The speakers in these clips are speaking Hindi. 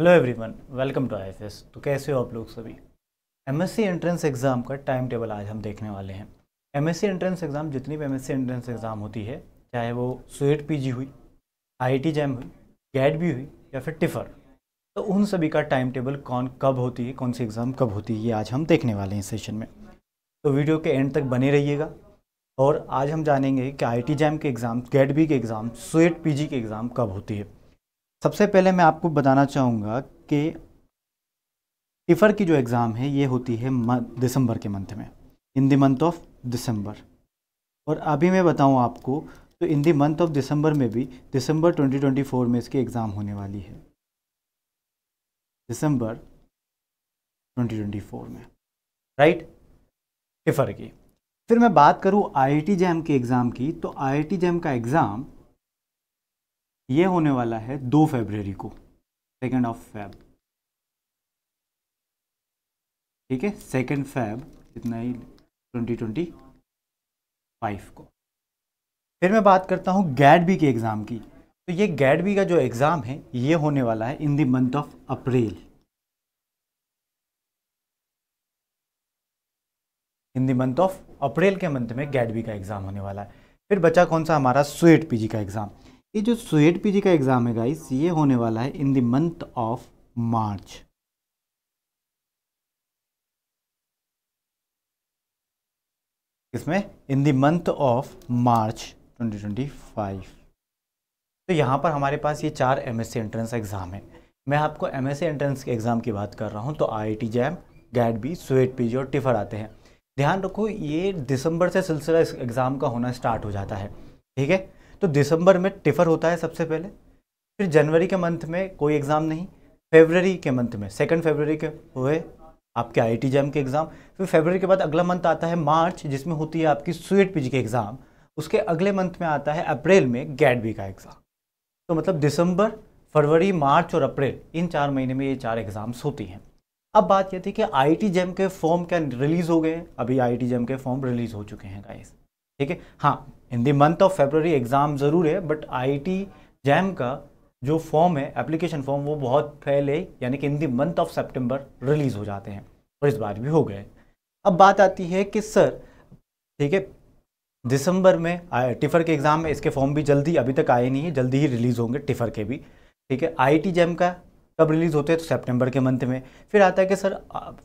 hello everyone welcome to I तो कैसे हो आप लोग सभी एमएससी एंट्रेंस एग्ज़ाम का टाइम टेबल आज हम देखने वाले हैं एमएससी एंट्रेंस एग्ज़ाम जितनी भी एमएससी एंट्रेंस एग्ज़ाम होती है चाहे वो स्वेट पीजी हुई आईटी जैम हुई गैट भी हुई या फिर टिफर तो उन सभी का टाइम टेबल कौन कब होती है कौन सी एग्ज़ाम कब होती है ये आज हम देखने वाले हैं सेशन में तो वीडियो के एंड तक बने रहिएगा और आज हम जानेंगे कि आई जैम के एग्ज़ाम गैट बी के एग्ज़ाम स्वेट पी के एग्ज़ाम कब होती है सबसे पहले मैं आपको बताना चाहूँगा कि टिफर की जो एग्ज़ाम है ये होती है दिसंबर के मंथ में इन दी मंथ ऑफ दिसंबर और अभी मैं बताऊँ आपको तो इन दी मंथ ऑफ दिसंबर में भी दिसंबर 2024 में इसकी एग्ज़ाम होने वाली है दिसंबर 2024 में राइट टिफर की फिर मैं बात करूँ आई आई टी जैम के एग्ज़ाम की तो आई आई टी जैम का एग्ज़ाम ये होने वाला है दो फेबररी को सेकेंड ऑफ फैब ठीक है सेकेंड फैब इतना ही ट्वेंटी ट्वेंटी फाइव को फिर मैं बात करता हूँ बी के एग्ज़ाम की तो ये बी का जो एग्ज़ाम है ये होने वाला है in the month of April in the month of April के मंथ में बी का एग्ज़ाम होने वाला है फिर बचा कौन सा हमारा स्वेट पीजी का एग्ज़ाम ये जो सुएट पीजी का एग्ज़ाम है गाइस ये होने वाला है in the month of March इसमें in the month of March 2025 तो यहां पर हमारे पास ये चार एमएससी एंट्रेंस एग्ज़ाम है मैं आपको एमएससी एंट्रेंस के एग्ज़ाम की बात कर रहा हूं तो IIT JAM GAT B CUET PG और टिफर आते हैं ध्यान रखो ये दिसंबर से सिलसिला इस एग्ज़ाम का होना स्टार्ट हो जाता है ठीक है तो दिसंबर में टिफर होता है सबसे पहले फिर जनवरी के मंथ में कोई एग्ज़ाम नहीं फेबररी के मंथ में सेकेंड फेबररी के हुए आपके आई टी जैम के एग्ज़ाम फिर फेबररी के बाद अगला मंथ आता है मार्च जिसमें होती है आपकी स्वीट पी के एग्ज़ाम उसके अगले मंथ में आता है अप्रैल में बी का एग्ज़ाम तो मतलब दिसंबर फरवरी मार्च और अप्रैल इन चार महीने में ये चार एग्ज़ाम्स होती हैं अब बात यह थी कि आई टी जैम के फॉर्म क्या रिलीज़ हो गए अभी आई टी जैम के फॉर्म रिलीज़ हो चुके हैं गाइस ठीक है हाँ in the month of February exam ज़रूर है बट आईटी जैम का जो फॉर्म है एप्लीकेशन फॉर्म वो बहुत पहले यानी कि in the month of September release हो जाते हैं और इस बार भी हो गए अब बात आती है कि सर ठीक है दिसंबर में टिफर के एग्ज़ाम में इसके फॉर्म भी जल्दी अभी तक आए नहीं है जल्दी ही रिलीज़ होंगे टिफर के भी ठीक है आई टी जैम का कब रिलीज़ होते हैं तो सेप्टेम्बर के मंथ में फिर आता है कि सर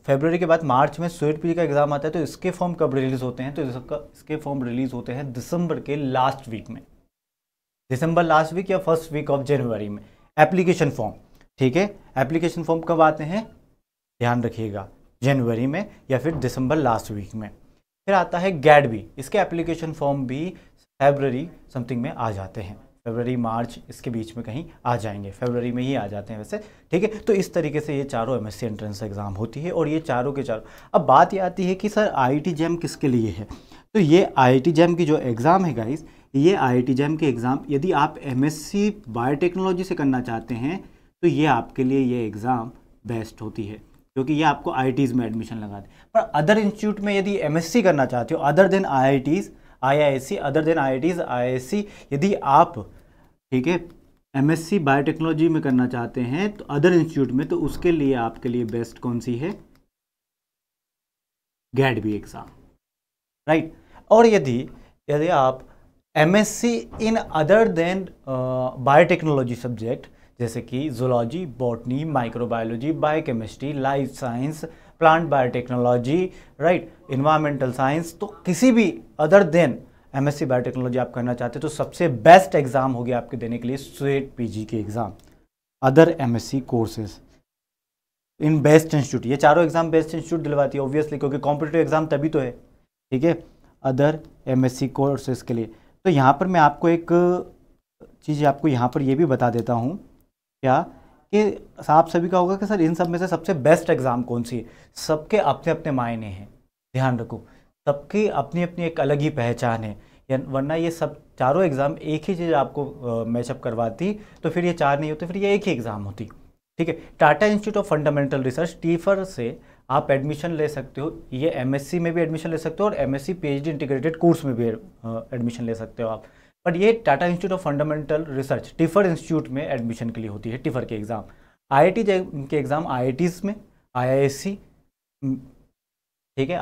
फेब्रवरी के बाद मार्च में स्वेट पी का एग्ज़ाम आता है तो इसके फॉर्म कब रिलीज़ होते हैं तो इसका इसके फॉर्म रिलीज़ होते हैं दिसंबर के लास्ट वीक में दिसंबर लास्ट वीक या फर्स्ट वीक ऑफ जनवरी में एप्लीकेशन फॉर्म ठीक है एप्लीकेशन फॉर्म कब आते हैं ध्यान रखिएगा जनवरी में या फिर दिसंबर लास्ट वीक में फिर आता है गैड भी इसके एप्लीकेशन फॉर्म भी फेबररी समथिंग में आ जाते हैं फेबररी मार्च इसके बीच में कहीं आ जाएंगे फेबररी में ही आ जाते हैं वैसे ठीक है तो इस तरीके से ये चारों एम एंट्रेंस एग्ज़ाम होती है और ये चारों के चारों अब बात ये आती है कि सर आई जैम किसके लिए है तो ये आई जैम की जो एग्ज़ाम है गाइज़ ये आई जैम के एग्ज़ाम यदि आप एम बायोटेक्नोलॉजी से करना चाहते हैं तो ये आपके लिए ये एग्ज़ाम बेस्ट होती है क्योंकि ये आपको आई में एडमिशन लगा दे पर अदर इंस्टीट्यूट में यदि एम करना चाहते हो other than I IISc other than IITs IISc यदि आप ठीक है एमएससी बायोटेक्नोलॉजी में करना चाहते हैं तो अदर इंस्टीट्यूट में तो उसके लिए आपके लिए बेस्ट कौन सी है गैड बी एग्ज़ाम राइट और यदि यदि आप MSc in other than biotechnology subject जैसे कि zoology botany microbiology biochemistry life science plant biotechnology right environmental science तो किसी भी अदर देन एमएससी बायोटेक्नोलॉजी आप करना चाहते हो तो सबसे बेस्ट एग्ज़ाम होगी आपके देने के लिए स्वेट पीजी के exam other MSc courses in best institute ये चारों एग्ज़ाम बेस्ट इंस्टीट्यूट दिलवाती है ऑब्वियसली क्योंकि कॉम्पिटेटिव एग्ज़ाम तभी तो है ठीक है अदर एमएससी कोर्सेज के लिए तो यहाँ पर मैं आपको एक चीज़ आपको यहाँ पर ये भी बता देता हूँ क्या कि आप सभी का होगा कि सर इन सब में से सबसे बेस्ट एग्ज़ाम कौन सी है सबके अपने अपने मायने हैं ध्यान रखो सबकी अपनी अपनी एक अलग ही पहचान है या वरना ये सब चारों एग्ज़ाम एक ही चीज़ आपको मैचअप करवाती तो फिर ये चार नहीं होते फिर ये एक ही एग्ज़ाम होती ठीक है Tata Institute of Fundamental Research TIFR से आप एडमिशन ले सकते हो ये एमएससी में भी एडमिशन ले सकते हो और एमएससी पीएचडी इंटीग्रेटेड कोर्स में भी एडमिशन ले सकते हो आप बट ये Tata Institute of Fundamental Research TIFR institute में एडमिशन के लिए होती है टिफर के एग्ज़ाम आई के एग्ज़ाम आई में आई ठीक है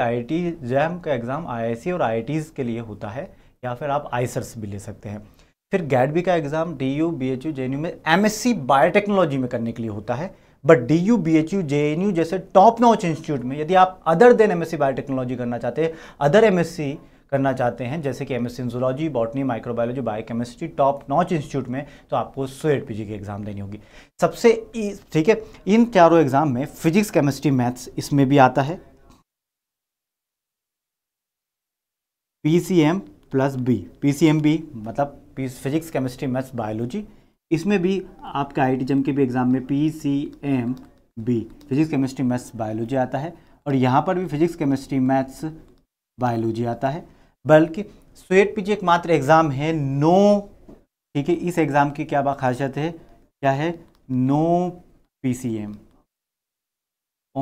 आई टी जैम का एग्ज़ाम सी और आईआईटीज़ के लिए होता है या फिर आप आईसर्स भी ले सकते हैं फिर गैडबी का exam D U B H U J N U में एम एस सी बायोटेक्नोलॉजी में करने के लिए होता है but D U B H U J N U जैसे टॉप नॉच इंस्टीट्यूट में यदि आप other than M S C biotechnology करना चाहते हैं अदर एम एस सी करना चाहते हैं जैसे कि M S C zoology botany microbiology biochemistry top notch institute में तो आपको सोएट पी की एग्ज़ाम देनी होगी सबसे ठीक है इन चारों एग्ज़ाम में फिजिक्स केमिस्ट्री मैथ्स इसमें भी आता है P C M plus B P C M B मतलब फिजिक्स केमिस्ट्री मैथ्स बायोलॉजी इसमें भी आपके आई टी जम के भी एग्ज़ाम में P C M B physics chemistry maths biology आता है और यहाँ पर भी फिजिक्स केमिस्ट्री मैथ्स बायोलॉजी आता है बल्कि स्वेट पीजी एकमात्र एग्ज़ाम है नो ठीक है इस एग्ज़ाम की क्या खासियत है क्या है no PCM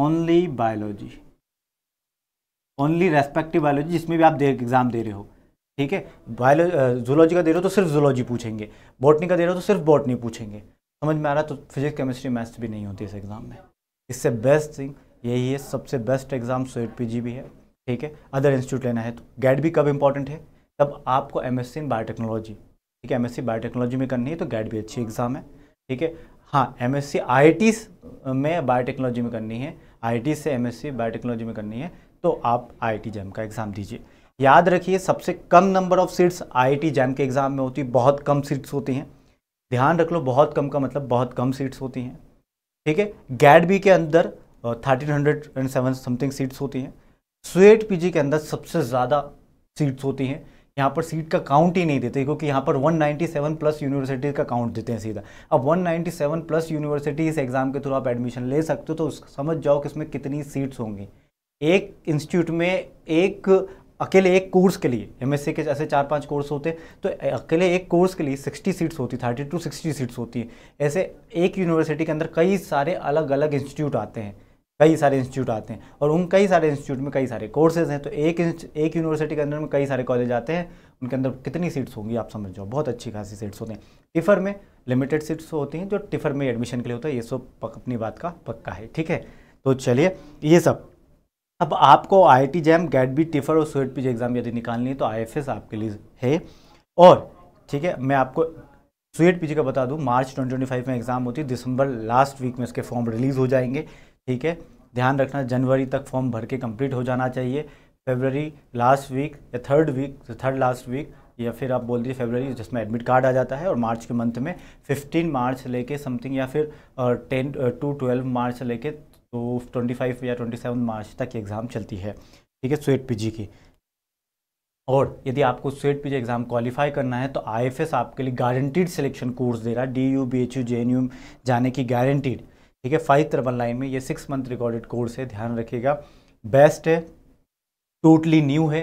only biology only respective biology जिसमें भी आप दे एग्ज़ाम दे रहे हो ठीक है बायोलॉजी जूलॉजी का दे रहे हो तो सिर्फ जूलॉजी पूछेंगे बॉटनी का दे रहे हो तो सिर्फ बॉटनी पूछेंगे समझ में आ रहा तो फिजिक्स केमिस्ट्री मैथ्स भी नहीं होती इस एग्ज़ाम में इससे बेस्ट थिंग यही है सबसे बेस्ट एग्ज़ाम स्वेट पीजी भी है ठीक है अदर इंस्टीट्यूट लेना है तो गैट भी कब इंपॉर्टेंट है तब आपको M S C in biotechnology ठीक है एम एस सी बायोटेक्नोलॉजी में करनी है तो गैट भी अच्छी एग्ज़ाम है ठीक है हाँ M S C IIT में बायोटेक्नोलॉजी में करनी है आई टी से एम एस सी बायोटेक्नोलॉजी में करनी है तो आप आई टी जैम का एग्ज़ाम दीजिए याद रखिए सबसे कम number of seats I T JAM के एग्ज़ाम में होती है बहुत कम सीट्स होती हैं ध्यान रख लो बहुत कम का मतलब बहुत कम सीट्स होती हैं ठीक है गैट बी के अंदर thirteen hundred and seven something seats होती हैं स्वेट पीजी के अंदर सबसे ज़्यादा सीट्स होती हैं यहाँ पर सीट का काउंट ही नहीं देते क्योंकि यहाँ पर 197 प्लस यूनिवर्सिटीज़ का काउंट देते हैं सीधा अब 197 प्लस यूनिवर्सिटी इस एग्ज़ाम के थ्रू आप एडमिशन ले सकते हो तो समझ जाओ कि इसमें कितनी सीट्स होंगी एक इंस्टीट्यूट में एक अकेले एक कोर्स के लिए एम के ऐसे चार पांच कोर्स होते तो अकेले एक कोर्स के लिए 60 सीट्स होती थर्टी टू सिक्सटी सीट्स होती हैं ऐसे एक यूनिवर्सिटी के अंदर कई सारे अलग अलग इंस्टीट्यूट आते हैं कई सारे इंस्टीट्यूट आते हैं और उन कई सारे इंस्टीट्यूट में कई सारे कोर्सेज हैं तो एक एक यूनिवर्सिटी के अंदर में कई सारे कॉलेज आते हैं उनके अंदर कितनी सीट्स होंगी आप समझ जाओ बहुत अच्छी खासी सीट्स होते हैं टिफर में लिमिटेड सीट्स होती हैं जो टिफर में एडमिशन के लिए होता है ये सब अपनी बात का पक्का है ठीक है तो चलिए ये सब अब आपको I T JAM GAT B TIFR और स्वेट पी एग्ज़ाम यदि निकालनी है तो आई एफ एस आपके लिए है और ठीक है मैं आपको स्वेट पी का बता दूँ मार्च ट्वेंटी में एग्ज़ाम होती है दिसंबर लास्ट वीक में उसके फॉर्म रिलीज़ हो जाएंगे ठीक है ध्यान रखना जनवरी तक फॉर्म भर के कंप्लीट हो जाना चाहिए फेबररी लास्ट वीक या third week third last week या फिर आप बोल दीजिए फेबररी जिसमें एडमिट कार्ड आ जाता है और मार्च के मंथ में 15 मार्च से लेके समथिंग या फिर टेन टू ट्वेल्व मार्च से लेके तो 25 या 27 मार्च तक एग्ज़ाम चलती है ठीक है स्वेट पीजी की और यदि आपको स्वेट पीजी एग्ज़ाम क्वालिफाई करना है तो आईएफएस आपके लिए गारंटीड सिलेक्शन कोर्स दे रहा है D U B H U J N U जाने की गारंटीड ठीक है फाइव ट्रिपल नाइन में ये सिक्स मंथ रिकॉर्डेड कोर्स है ध्यान रखिएगा बेस्ट है टोटली न्यू है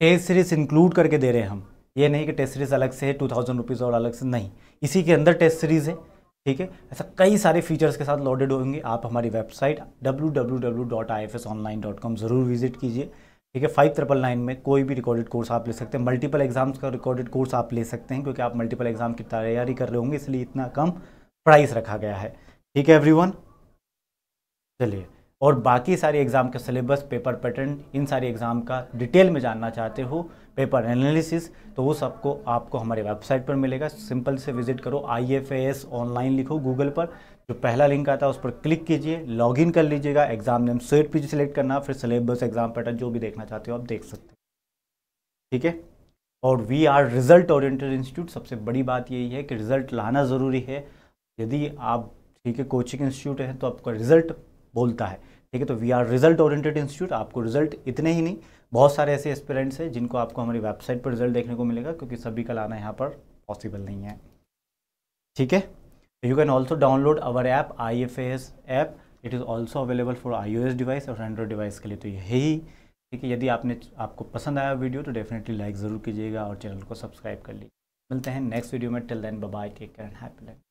टेस्ट सीरीज इंक्लूड करके दे रहे हैं हम ये नहीं कि टेस्ट सीरीज अलग से है टू थाउजेंड रुपीज़ और अलग से नहीं इसी के अंदर टेस्ट सीरीज़ है ठीक है ऐसा कई सारे फीचर्स के साथ लॉडेड होंगे आप हमारी वेबसाइट www.ifsonline.com ज़रूर विजिट कीजिए ठीक है फाइव ट्रिपल नाइन में कोई भी रिकॉर्डेड कोर्स आप ले सकते हैं मल्टीपल एग्जाम्स का रिकॉर्डेड कोर्स आप ले सकते हैं क्योंकि आप मल्टीपल एग्जाम की तैयारी कर रहे होंगे इसलिए इतना कम प्राइस रखा गया है ठीक है एवरीवन चलिए और बाकी सारे एग्ज़ाम के सिलेबस पेपर पैटर्न इन सारे एग्ज़ाम का डिटेल में जानना चाहते हो पेपर एनालिसिस तो वो सबको आपको हमारे वेबसाइट पर मिलेगा सिंपल से विजिट करो आई एफ एस ऑनलाइन लिखो गूगल पर जो पहला लिंक आता है उस पर क्लिक कीजिए लॉगिन कर लीजिएगा एग्ज़ाम नेम स्वेट पीजिए सेलेक्ट करना फिर सिलेबस एग्ज़ाम पैटर्न जो भी देखना चाहते हो आप देख सकते हो ठीक है और we are result oriented institute सबसे बड़ी बात यही है कि रिजल्ट लाना ज़रूरी है यदि आप ठीक है कोचिंग इंस्टीट्यूट है तो आपका रिजल्ट बोलता है ठीक है तो we are result oriented institute आपको रिजल्ट इतने ही नहीं बहुत सारे ऐसे एस्पिरेंट्स हैं जिनको आपको हमारी वेबसाइट पर रिजल्ट देखने को मिलेगा क्योंकि सभी का लाना यहाँ पर पॉसिबल नहीं है ठीक है you can also download our app I F S app it is also available for I O S device और एंड्रॉइड डिवाइस के लिए तो यही ठीक है यदि आपने आपको पसंद आया वीडियो तो डेफिनेटली लाइक ज़रूर कीजिएगा और चैनल को सब्सक्राइब कर लीजिए मिलते हैं नेक्स्ट वीडियो में till then bye take care and happy life